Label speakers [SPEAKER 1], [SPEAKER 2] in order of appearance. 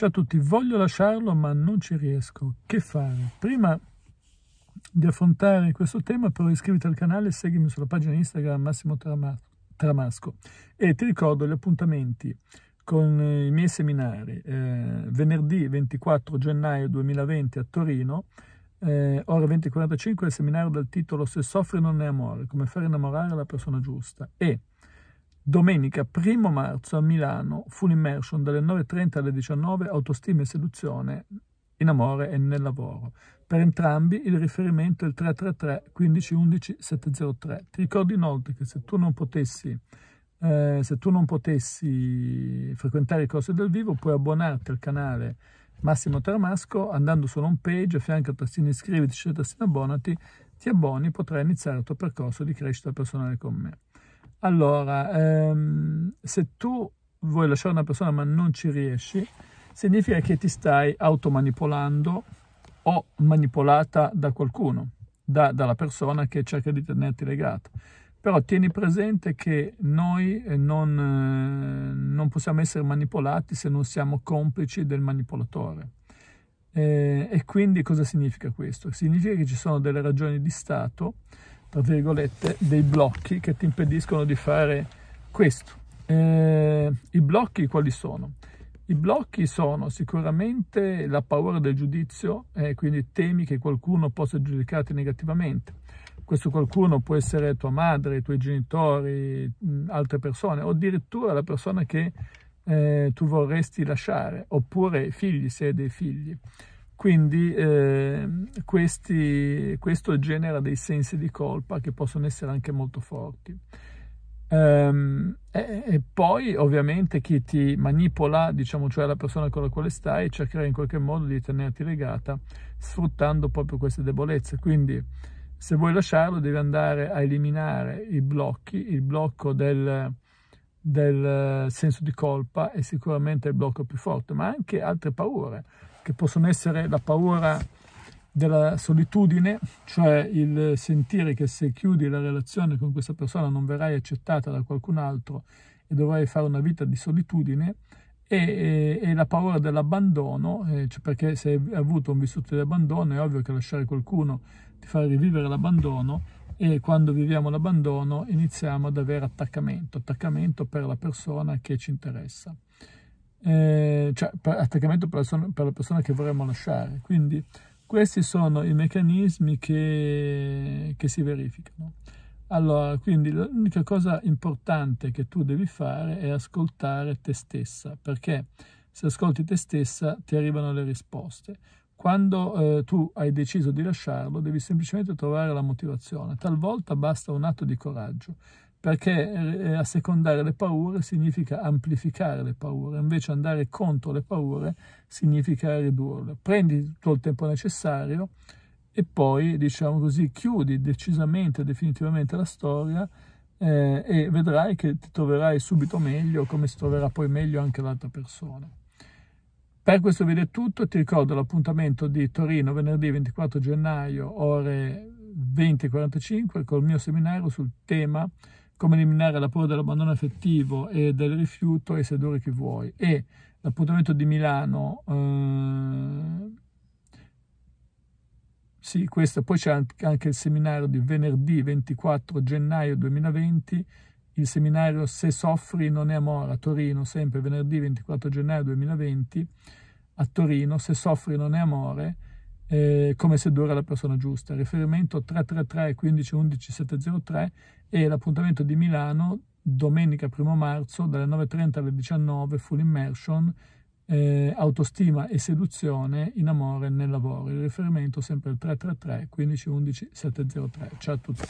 [SPEAKER 1] Ciao a tutti, voglio lasciarlo ma non ci riesco. Che fare? Prima di affrontare questo tema però iscriviti al canale e seguimi sulla pagina Instagram Massimo Tramasco e ti ricordo gli appuntamenti con i miei seminari eh, venerdì 24 gennaio 2020 a Torino eh, ore 20.45 il seminario dal titolo Se soffri non è amore, come far innamorare la persona giusta e Domenica 1 marzo a Milano, full immersion dalle 9.30 alle 19, autostima e seduzione in amore e nel lavoro. Per entrambi il riferimento è il 333 1511 703. Ti ricordo inoltre che se tu non potessi eh, se tu non potessi frequentare i corsi dal vivo puoi abbonarti al canale Massimo Tarmasco andando sulla home page a fianco a tastino iscriviti c'è il abbonati ti abboni e potrai iniziare il tuo percorso di crescita personale con me allora, ehm, se tu vuoi lasciare una persona ma non ci riesci, significa che ti stai automanipolando o manipolata da qualcuno, da, dalla persona che cerca di tenerti legato. Però tieni presente che noi eh, non, eh, non possiamo essere manipolati se non siamo complici del manipolatore. Eh, e quindi cosa significa questo? Significa che ci sono delle ragioni di Stato tra virgolette, dei blocchi che ti impediscono di fare questo. Eh, I blocchi quali sono? I blocchi sono sicuramente la paura del giudizio, eh, quindi temi che qualcuno possa giudicarti negativamente. Questo qualcuno può essere tua madre, i tuoi genitori, altre persone, o addirittura la persona che eh, tu vorresti lasciare, oppure figli se hai dei figli. Quindi eh, questi, questo genera dei sensi di colpa che possono essere anche molto forti. Um, e, e, poi ovviamente chi ti manipola, diciamo, cioè la persona con la quale stai, cercherà in qualche modo di tenerti legata sfruttando proprio queste debolezze. Quindi se vuoi lasciarlo devi andare a eliminare i blocchi, il blocco del del eh, senso di colpa è sicuramente il blocco più forte, ma anche altre paure, che possono essere la paura della solitudine, cioè il sentire che se chiudi la relazione con questa persona non verrai accettata da qualcun altro e dovrai fare una vita di solitudine, e, e, e la paura dell'abbandono, eh, cioè perché se hai avuto un vissuto di abbandono è ovvio che lasciare qualcuno ti fa rivivere l'abbandono, e quando viviamo l'abbandono iniziamo ad avere attaccamento, attaccamento per la persona che ci interessa, eh, cioè per, attaccamento per la, persona, per la persona che vorremmo lasciare. Quindi questi sono i meccanismi che, che si verificano. Allora, quindi l'unica cosa importante che tu devi fare è ascoltare te stessa, perché se ascolti te stessa ti arrivano le risposte. Quando eh, tu hai deciso di lasciarlo, devi semplicemente trovare la motivazione. Talvolta basta un atto di coraggio, perché eh, eh, assecondare le paure significa amplificare le paure, invece andare contro le paure significa ridurle. Prendi tutto il tempo necessario e poi, diciamo così, chiudi decisamente, definitivamente la storia eh, e vedrai che ti troverai subito meglio, come si troverà poi meglio anche l'altra persona. Per questo video è tutto, ti ricordo l'appuntamento di Torino venerdì 24 gennaio ore 20.45 col mio seminario sul tema come eliminare la paura dell'abbandono affettivo e del rifiuto e sedurre chi vuoi. E l'appuntamento di Milano, eh, sì, questo, poi c'è anche il seminario di venerdì 24 gennaio 2020 il seminario Se soffri non è amore a Torino, sempre venerdì 24 gennaio 2020, a Torino, Se soffri non è amore, eh, come sedurre la persona giusta. Riferimento 333 15 11 703 e l'appuntamento di Milano domenica 1 marzo dalle 9.30 alle 19 full immersion eh, autostima e seduzione in amore nel lavoro. Il riferimento sempre il 333 15 11 703. Ciao a tutti.